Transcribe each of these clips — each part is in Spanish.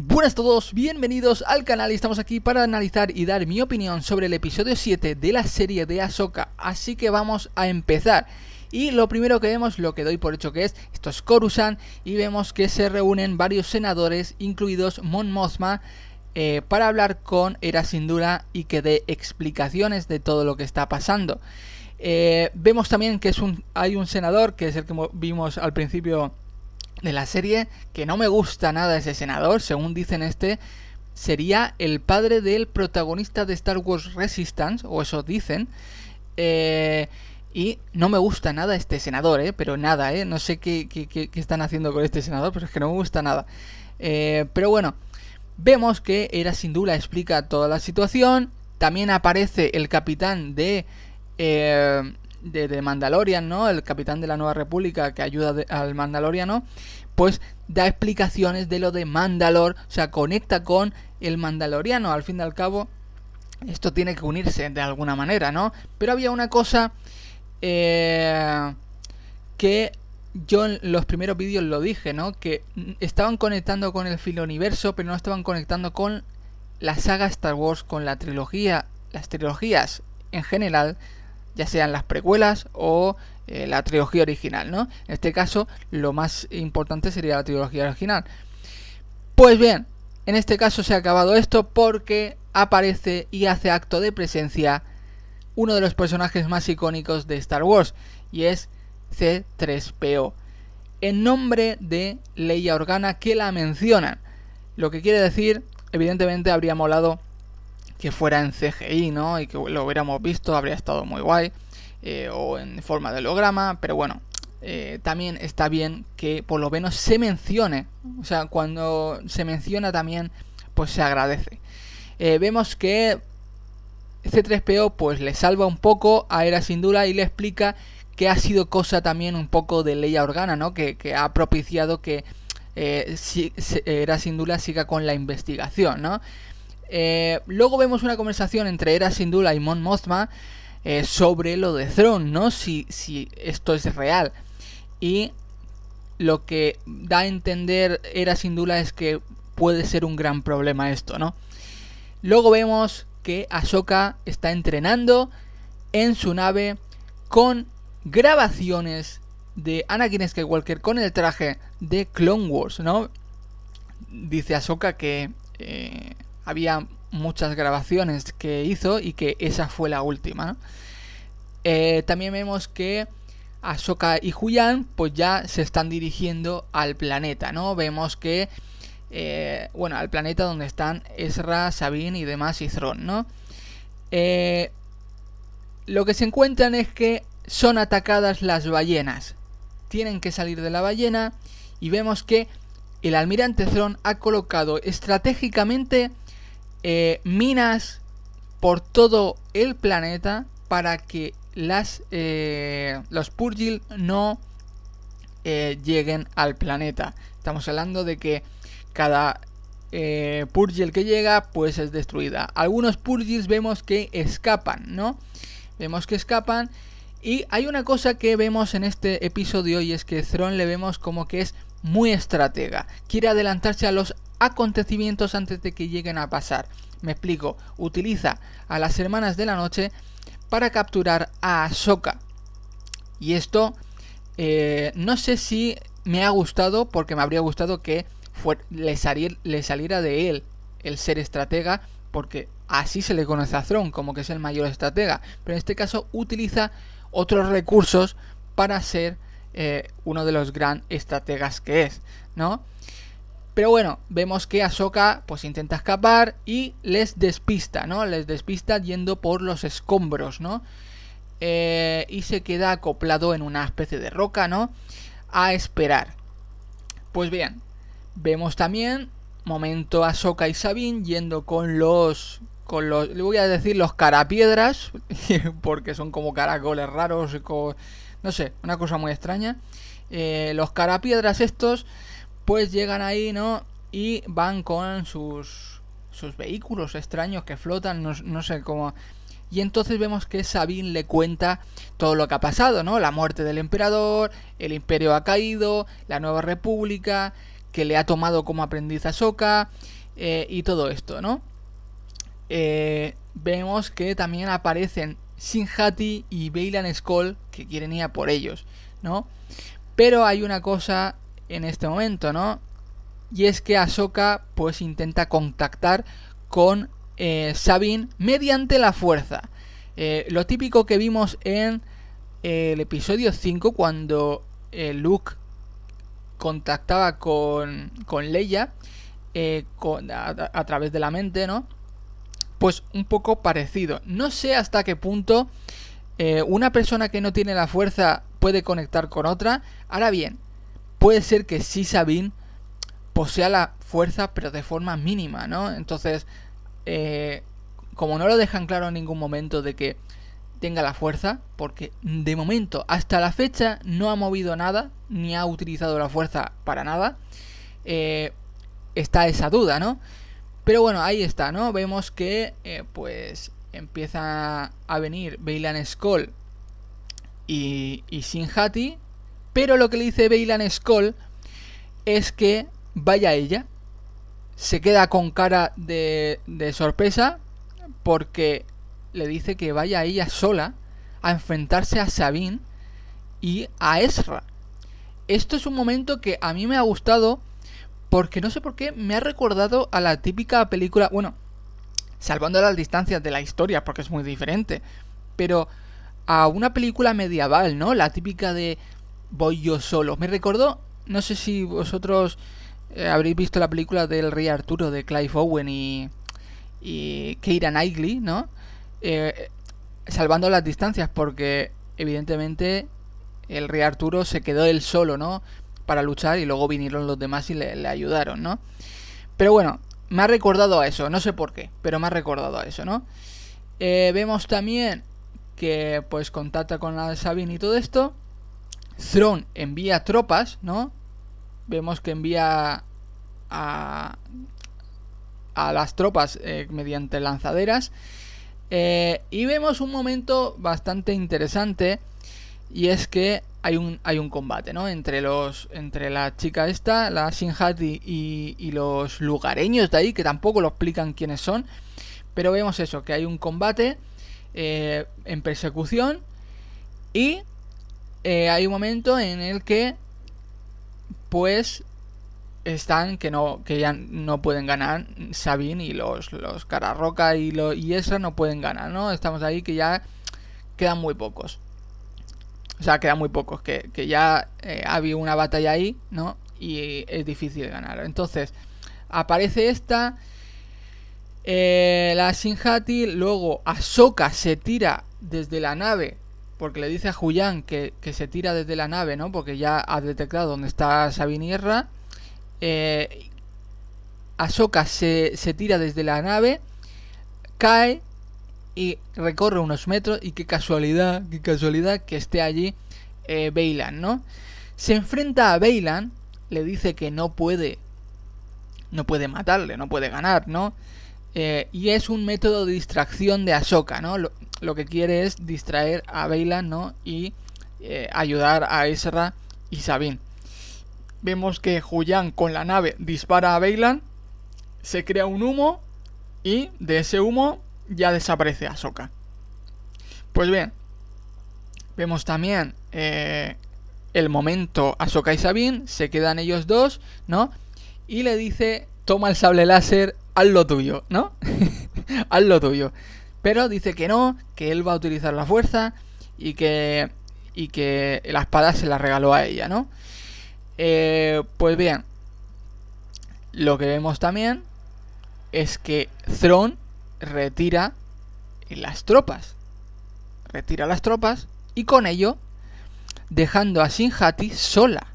Buenas a todos, bienvenidos al canal y estamos aquí para analizar y dar mi opinión sobre el episodio 7 de la serie de Ahsoka, así que vamos a empezar. Y lo primero que vemos, lo que doy por hecho que es, esto es Coruscant y vemos que se reúnen varios senadores, incluidos Mon Mothma, eh, para hablar con Era Sindula y que dé explicaciones de todo lo que está pasando. Eh, vemos también que es un, hay un senador, que es el que vimos al principio de la serie, que no me gusta nada ese senador, según dicen este, sería el padre del protagonista de Star Wars Resistance, o eso dicen. Eh, y no me gusta nada este senador, ¿eh? Pero nada, ¿eh? No sé qué, están haciendo con este senador, pero es que no me gusta nada. Eh, pero bueno, vemos que Era sin duda explica toda la situación. También aparece el capitán de... Eh, de, Mandalorian, ¿no? El capitán de la Nueva República que ayuda al Mandaloriano, pues da explicaciones de lo de Mandalor, o sea, conecta con el Mandaloriano, al fin y al cabo, esto tiene que unirse de alguna manera, ¿no? Pero había una cosa eh, que yo en los primeros vídeos lo dije, ¿no? Que estaban conectando con el Universo pero no estaban conectando con la saga Star Wars, con la trilogía, las trilogías en general, ya sean las precuelas o eh, la trilogía original, ¿no? En este caso, lo más importante sería la trilogía original. Pues bien, en este caso se ha acabado esto porque aparece y hace acto de presencia uno de los personajes más icónicos de Star Wars, y es C3PO, en nombre de Leia Organa que la mencionan, lo que quiere decir, evidentemente habría molado que fuera en CGI, ¿no? Y que lo hubiéramos visto, habría estado muy guay. Eh, o en forma de holograma, pero bueno, eh, también está bien que por lo menos se mencione. O sea, cuando se menciona también, pues se agradece. Eh, vemos que C3PO pues le salva un poco a Era Sindula y le explica que ha sido cosa también un poco de ley Organa, ¿no? Que, ha propiciado que eh, Era Sindula siga con la investigación, ¿no? Eh, luego vemos una conversación entre Era Sindula y Mon Mothma eh, sobre lo de Throne, ¿no? Si, si esto es real. Y lo que da a entender Era Sindula es que puede ser un gran problema esto, ¿no? Luego vemos que Ahsoka está entrenando en su nave con grabaciones de Anakin Skywalker con el traje de Clone Wars, ¿no? Dice Ahsoka que eh, había muchas grabaciones que hizo y que esa fue la última. Eh, también vemos que Ahsoka y Huyan pues ya se están dirigiendo al planeta, ¿no? Vemos que, eh, bueno, al planeta donde están Ezra, Sabine y demás y Thron, ¿no? Eh, lo que se encuentran es que son atacadas las ballenas. Tienen que salir de la ballena y vemos que el almirante Thron ha colocado estratégicamente eh, minas por todo el planeta para que las, eh, los Purgil no eh, lleguen al planeta. Estamos hablando de que cada eh, Purgil que llega pues es destruida. Algunos Purgils vemos que escapan, ¿no? Vemos que escapan. Y hay una cosa que vemos en este episodio y es que Thron le vemos como que es muy estratega. Quiere adelantarse a los acontecimientos antes de que lleguen a pasar. Me explico, utiliza a las hermanas de la noche para capturar a Ahsoka. Y esto eh, no sé si me ha gustado, porque me habría gustado que le, saliera de él el ser estratega, porque así se le conoce a Thron, como que es el mayor estratega. Pero en este caso utiliza otros recursos para ser eh, uno de los gran estrategas que es, ¿no? Pero bueno, vemos que Ahsoka pues intenta escapar y les despista, ¿no? Les despista yendo por los escombros, ¿no? Eh, y se queda acoplado en una especie de roca, ¿no? A esperar. Pues bien, vemos también momento Ahsoka y Sabin yendo con los con los, le voy a decir los carapiedras, porque son como caracoles raros, no sé, una cosa muy extraña. Eh, los carapiedras estos pues llegan ahí, ¿no? Y van con sus, sus vehículos extraños que flotan, no, sé cómo... Y entonces vemos que Sabine le cuenta todo lo que ha pasado, ¿no? La muerte del emperador, el imperio ha caído, la nueva república, que le ha tomado como aprendiz a Soka eh, y todo esto, ¿no? Eh, vemos que también aparecen Sinjati y Bailan Skull. que quieren ir a por ellos, ¿no? Pero hay una cosa en este momento, ¿no? Y es que Ahsoka pues intenta contactar con Sabin eh, Sabine mediante la fuerza. Eh, lo típico que vimos en eh, el episodio 5 cuando Luke contactaba con, Leia a, a, través de la mente, ¿no? Pues un poco parecido. No sé hasta qué punto una persona que no tiene la fuerza puede conectar con otra. Ahora bien, puede ser que sí Sabine posea la fuerza, pero de forma mínima, ¿no? Entonces, eh, como no lo dejan claro en ningún momento de que tenga la fuerza, porque de momento, hasta la fecha, no ha movido nada, ni ha utilizado la fuerza para nada, eh, está esa duda, ¿no? Pero bueno, ahí está, ¿no? Vemos que, eh, pues, empieza a venir Bailan Skull y, y Sin Hati pero lo que le dice Bailan Skoll es que vaya ella. Se queda con cara de, de sorpresa porque le dice que vaya ella sola a enfrentarse a Sabine y a Ezra. Esto es un momento que a mí me ha gustado porque no sé por qué me ha recordado a la típica película, bueno, salvando las distancias de la historia porque es muy diferente, pero a una película medieval, ¿no? La típica de voy yo solo. Me recordó, no sé si vosotros eh, habréis visto la película del Rey Arturo de Clive Owen y, y Keira Knightley, ¿no? Eh, salvando las distancias, porque evidentemente el Rey Arturo se quedó él solo, ¿no? Para luchar y luego vinieron los demás y le, ayudaron, ¿no? Pero bueno, me ha recordado a eso, no sé por qué, pero me ha recordado a eso, ¿no? Eh, vemos también que pues contacta con la Sabine y todo esto. Throne envía tropas, ¿no? Vemos que envía a, a las tropas eh, mediante lanzaderas. Eh, y vemos un momento bastante interesante. Y es que hay un, hay un combate, ¿no? Entre los. Entre la chica esta, la Sinhati y, y los lugareños de ahí, que tampoco lo explican quiénes son. Pero vemos eso, que hay un combate eh, en persecución. Y eh, hay un momento en el que pues están que no que ya no pueden ganar Sabin y los los Cararroca y lo, y Esra no pueden ganar no estamos ahí que ya quedan muy pocos o sea quedan muy pocos que, ya eh, ha habido una batalla ahí no y es difícil ganar entonces aparece esta eh, la Sinhati luego Ahsoka se tira desde la nave porque le dice a Julián que, se tira desde la nave, ¿no? Porque ya ha detectado dónde está Sabinierra. Eh, Ahsoka se, se tira desde la nave, cae y recorre unos metros y qué casualidad, qué casualidad que esté allí eh, Bailan, ¿no? Se enfrenta a Bailan, le dice que no puede, no puede matarle, no puede ganar, ¿no? Eh, y es un método de distracción de Ahsoka, ¿no? Lo, que quiere es distraer a Bailan, ¿no? Y eh, ayudar a Ezra y Sabine. Vemos que Julián con la nave dispara a Bailan, se crea un humo y de ese humo ya desaparece Ahsoka. Pues bien, vemos también eh, el momento Ahsoka y Sabine, se quedan ellos dos, ¿no? Y le dice, toma el sable láser haz lo tuyo, ¿no? haz lo tuyo. Pero dice que no, que él va a utilizar la fuerza y que, y que la espada se la regaló a ella, ¿no? Eh, pues bien, lo que vemos también es que Thron retira las tropas. Retira las tropas y con ello dejando a Sinjati sola.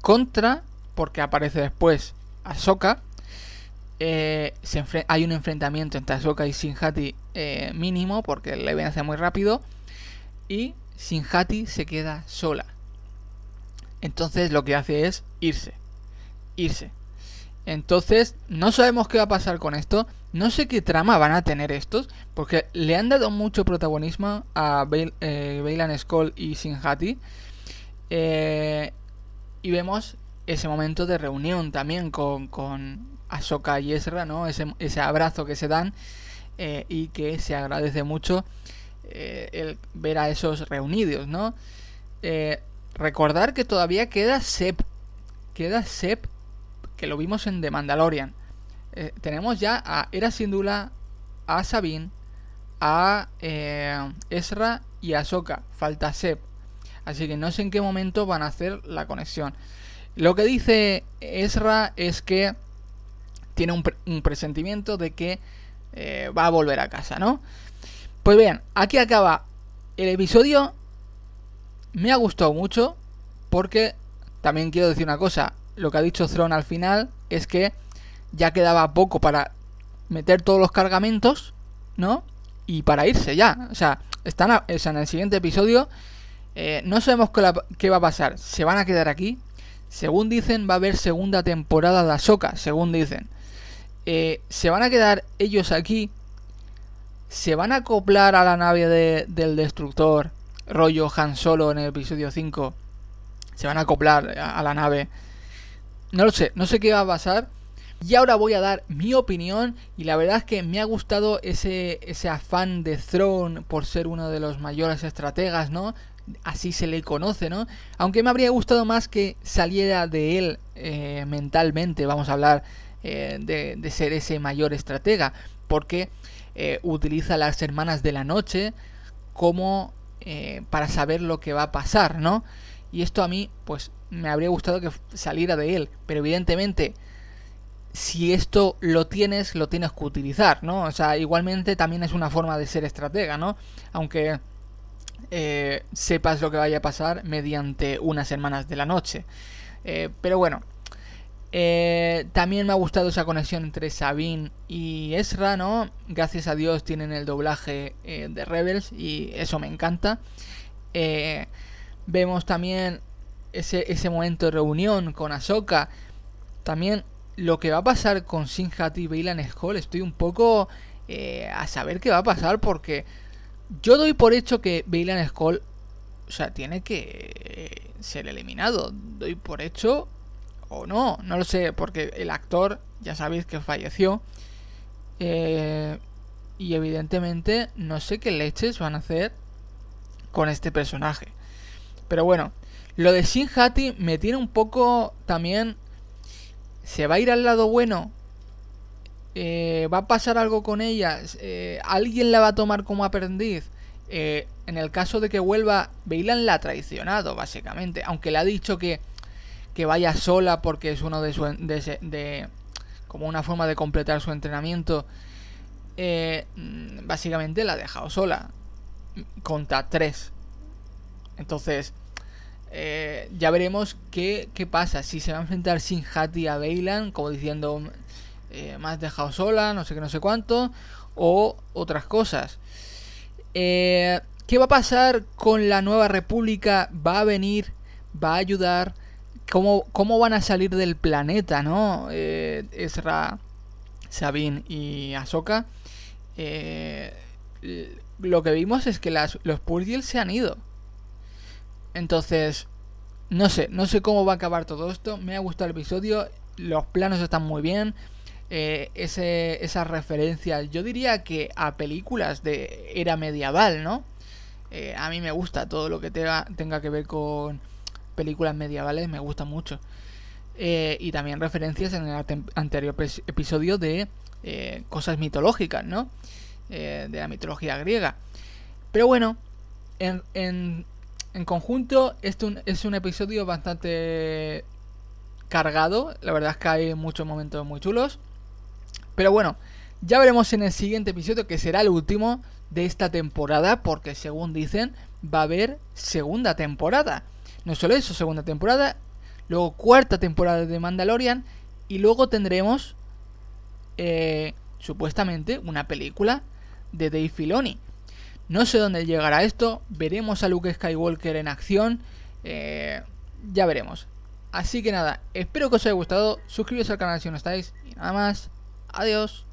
Contra, porque aparece después Ahsoka, eh, hay un enfrentamiento entre Ahsoka y Sinhati eh, mínimo porque le hacer muy rápido y Sinjati se queda sola. Entonces lo que hace es irse, irse. Entonces no sabemos qué va a pasar con esto, no sé qué trama van a tener estos porque le han dado mucho protagonismo a eh, Skull y Sinjati y vemos ese momento de reunión también con Ahsoka y Ezra, ¿no? Ese, abrazo que se dan eh, y que se agradece mucho eh, el ver a esos reunidos, ¿no? Eh, recordar que todavía queda Sep, queda Sep, que lo vimos en The Mandalorian. tenemos ya a Era a Sabine, a Ezra y a Ahsoka. Falta Sep. Así que no sé en qué momento van a hacer la conexión. Lo que dice Ezra es que tiene un, presentimiento de que eh, va a volver a casa, ¿no? Pues bien, aquí acaba el episodio. Me ha gustado mucho porque también quiero decir una cosa. Lo que ha dicho Throne al final es que ya quedaba poco para meter todos los cargamentos, ¿no? Y para irse ya. O sea, están en el siguiente episodio eh, no sabemos qué, va a pasar. ¿Se van a quedar aquí? Según dicen, va a haber segunda temporada de Soca. según dicen. Eh, se van a quedar ellos aquí, se van a acoplar a la nave del destructor, rollo Han Solo en el episodio 5, se van a acoplar a, la nave. No lo sé, no sé qué va a pasar. Y ahora voy a dar mi opinión y la verdad es que me ha gustado ese, ese afán de Throne por ser uno de los mayores estrategas, ¿no? Así se le conoce, ¿no? Aunque me habría gustado más que saliera de él eh, mentalmente, vamos a hablar eh, de, ser ese mayor estratega, porque eh, utiliza las hermanas de la noche como eh, para saber lo que va a pasar, ¿no? Y esto a mí, pues me habría gustado que saliera de él, pero evidentemente, si esto lo tienes, lo tienes que utilizar, ¿no? O sea, igualmente también es una forma de ser estratega, ¿no? Aunque... sepas lo que vaya a pasar mediante unas hermanas de la noche. pero bueno, eh, también me ha gustado esa conexión entre Sabine y Ezra, ¿no? Gracias a Dios tienen el doblaje eh, de Rebels y eso me encanta. Eh, vemos también ese, momento de reunión con Ahsoka. También lo que va a pasar con Sinjati y Bailan Skull. Estoy un poco a saber qué va a pasar porque yo doy por hecho que Bailan Skull. o sea, tiene que ser eliminado. Doy por hecho o no, no lo sé, porque el actor ya sabéis que falleció. Eh, y evidentemente no sé qué leches van a hacer con este personaje. Pero bueno, lo de Shin Hati me tiene un poco también... ¿Se va a ir al lado bueno? Eh, ¿Va a pasar algo con ella? Eh, ¿Alguien la va a tomar como aprendiz? en el caso de que vuelva, Bailan la ha traicionado, básicamente. Aunque le ha dicho que que vaya sola porque es uno de como una forma de completar su entrenamiento eh, mm, básicamente la ha dejado sola contra 3 entonces eh, ya veremos qué, pasa si se va a enfrentar sin Hattie a Bailan como diciendo más mm, eh, dejado sola no sé qué no sé cuánto o otras cosas ¿Qué va a pasar con la nueva república? ¿Va a venir? ¿Va a ayudar? cómo, van a salir del planeta, ¿no? Eh, Ezra, Sabine y Ahsoka. Eh, lo que vimos es que las, los Purgils se han ido. Entonces, no sé, no sé cómo va a acabar todo esto. Me ha gustado el episodio, los planos están muy bien. Eh, ese, esas referencias, yo diría que a películas de era medieval, ¿no? Eh, a mí me gusta todo lo que tenga que ver con, películas medievales me gusta mucho. Eh, y también referencias en el anterior episodio de eh, cosas mitológicas, ¿no? Eh, de la mitología griega. Pero bueno, en, en, conjunto, este es un episodio bastante cargado. La verdad es que hay muchos momentos muy chulos. Pero bueno, ya veremos en el siguiente episodio, que será el último de esta temporada, porque según dicen, va a haber segunda temporada. No solo eso, segunda temporada, luego cuarta temporada de Mandalorian y luego tendremos eh, supuestamente una película de Dave Filoni. No sé dónde llegará esto, veremos a Luke Skywalker en acción, eh, ya veremos. Así que nada, espero que os haya gustado, suscríbete al canal si no estáis y nada más, adiós.